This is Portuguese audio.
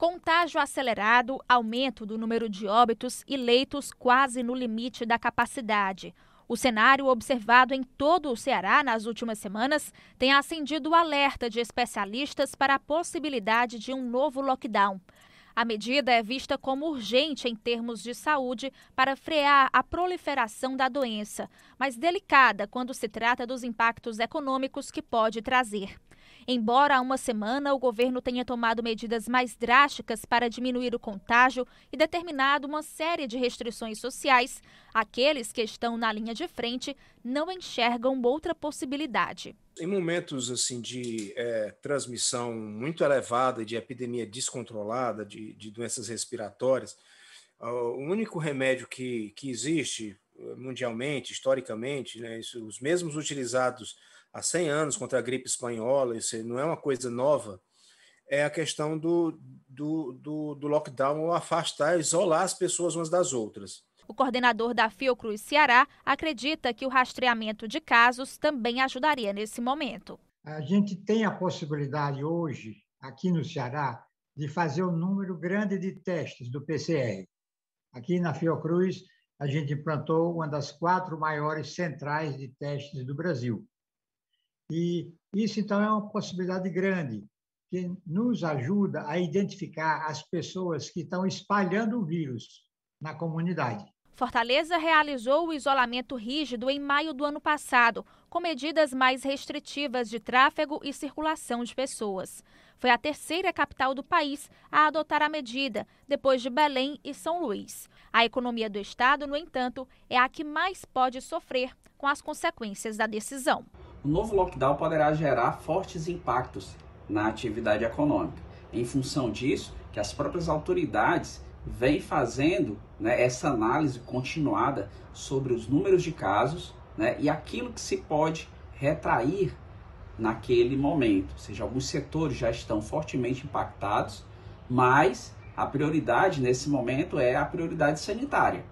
Contágio acelerado, aumento do número de óbitos e leitos quase no limite da capacidade. O cenário observado em todo o Ceará nas últimas semanas tem acendido o alerta de especialistas para a possibilidade de um novo lockdown. A medida é vista como urgente em termos de saúde para frear a proliferação da doença, mas delicada quando se trata dos impactos econômicos que pode trazer. Embora há uma semana o governo tenha tomado medidas mais drásticas para diminuir o contágio e determinado uma série de restrições sociais, aqueles que estão na linha de frente não enxergam outra possibilidade. Em momentos assim de é, transmissão muito elevada, de epidemia descontrolada, de, de doenças respiratórias, ah, o único remédio que, que existe eh, mundialmente, historicamente, né, isso, os mesmos utilizados há 100 anos contra a gripe espanhola, isso não é uma coisa nova, é a questão do, do, do, do lockdown, ou afastar, isolar as pessoas umas das outras. O coordenador da Fiocruz Ceará acredita que o rastreamento de casos também ajudaria nesse momento. A gente tem a possibilidade hoje, aqui no Ceará, de fazer um número grande de testes do PCR. Aqui na Fiocruz, a gente implantou uma das quatro maiores centrais de testes do Brasil. E isso, então, é uma possibilidade grande, que nos ajuda a identificar as pessoas que estão espalhando o vírus na comunidade. Fortaleza realizou o isolamento rígido em maio do ano passado, com medidas mais restritivas de tráfego e circulação de pessoas. Foi a terceira capital do país a adotar a medida, depois de Belém e São Luís. A economia do estado, no entanto, é a que mais pode sofrer com as consequências da decisão o novo lockdown poderá gerar fortes impactos na atividade econômica. Em função disso, que as próprias autoridades vêm fazendo né, essa análise continuada sobre os números de casos né, e aquilo que se pode retrair naquele momento. Ou seja, alguns setores já estão fortemente impactados, mas a prioridade nesse momento é a prioridade sanitária.